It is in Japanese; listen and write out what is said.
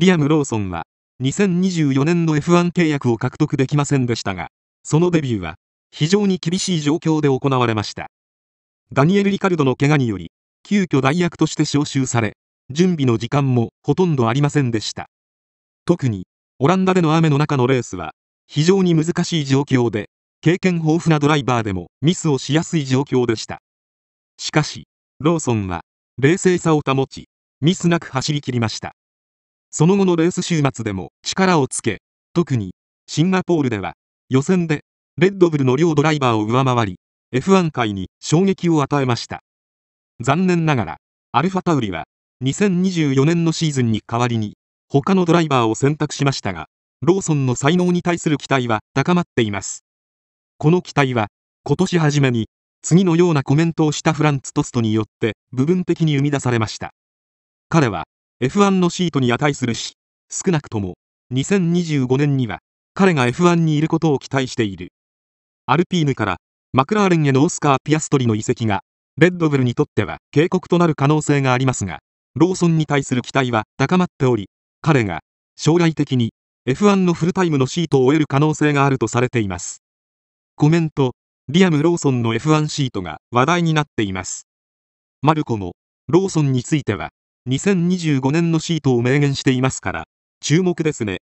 リアム・ローソンは2024年の F1 契約を獲得できませんでしたが、そのデビューは非常に厳しい状況で行われました。ダニエル・リカルドの怪我により、急遽代役として招集され、準備の時間もほとんどありませんでした。特に、オランダでの雨の中のレースは、非常に難しい状況で、経験豊富なドライバーでもミスをしやすい状況でした。しかし、ローソンは、冷静さを保ち、ミスなく走り切りました。その後のレース週末でも力をつけ、特にシンガポールでは予選でレッドブルの両ドライバーを上回り、F1 界に衝撃を与えました。残念ながら、アルファタウリは2024年のシーズンに代わりに他のドライバーを選択しましたが、ローソンの才能に対する期待は高まっています。この期待は今年初めに次のようなコメントをしたフランツ・トストによって部分的に生み出されました。彼は F1 のシートに値するし少なくとも2025年には彼が F1 にいることを期待しているアルピーヌからマクラーレンへのオスカー・ピアストリの移籍がレッドブルにとっては警告となる可能性がありますがローソンに対する期待は高まっており彼が将来的に F1 のフルタイムのシートを得る可能性があるとされていますコメントリアム・ローソンの F1 シートが話題になっていますマルコもローソンについては2025年のシートを明言していますから、注目ですね。